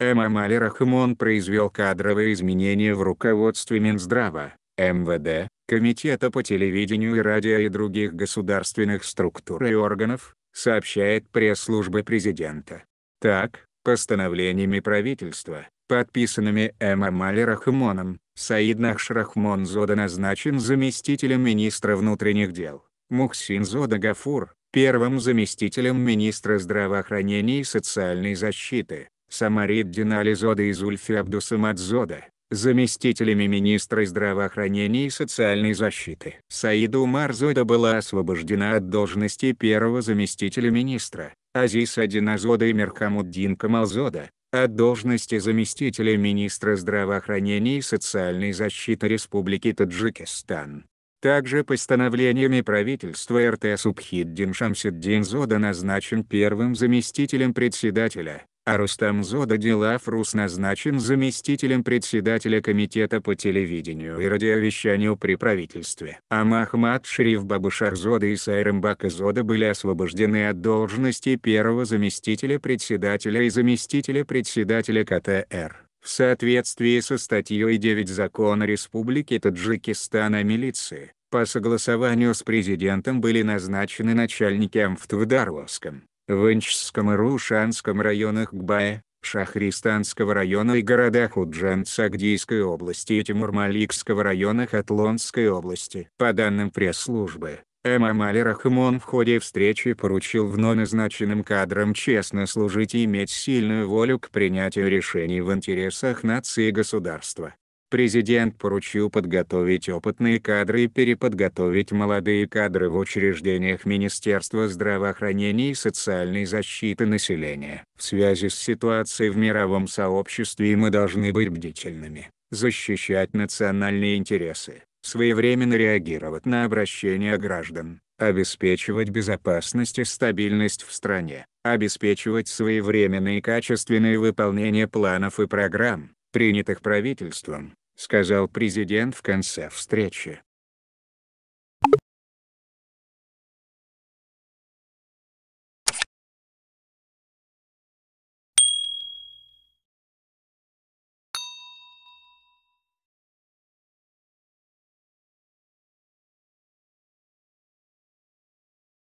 ММ Али произвел кадровые изменения в руководстве Минздрава, МВД, Комитета по телевидению и радио и других государственных структур и органов, сообщает пресс-служба президента. Так, постановлениями правительства, подписанными Эмом Али Рахмоном, Саид Нахшрахмон Зода назначен заместителем министра внутренних дел, Мухсин Зода Гафур – первым заместителем министра здравоохранения и социальной защиты, Самариддин Ализода и Зульфи Абдусамадзода, заместителями министра здравоохранения и социальной защиты. Саиду Марзода была освобождена от должности первого заместителя министра, Азиз Адиназода и Мерхамуддин Камалзода, от должности заместителя министра здравоохранения и социальной защиты Республики Таджикистан. Также постановлениями правительства РТ Субхиддин Шамсиддин Зода назначен первым заместителем председателя, а Рустам Зода Дилафрус назначен заместителем председателя комитета по телевидению и радиовещанию при правительстве. А Махмад Шриф Бабушар Зода и Сайрембака Зода были освобождены от должности первого заместителя председателя и заместителя председателя КТР. В соответствии со статьей 9 Закона Республики Таджикистан о милиции, по согласованию с президентом были назначены начальники МФТ в Дарловском, в Инчском и Рушанском районах Гбая, Шахристанского района и городах Уджан-Сагдийской области и Тимур-Маликского района Хатлонской области. По данным пресс-службы, Эмам Али Рахмон в ходе встречи поручил вновь назначенным кадрам честно служить и иметь сильную волю к принятию решений в интересах нации и государства. Президент поручил подготовить опытные кадры и переподготовить молодые кадры в учреждениях Министерства здравоохранения и социальной защиты населения. В связи с ситуацией в мировом сообществе мы должны быть бдительными, защищать национальные интересы, своевременно реагировать на обращения граждан, обеспечивать безопасность и стабильность в стране, обеспечивать своевременное и качественное выполнение планов и программ, принятых правительством, сказал президент в конце встречи.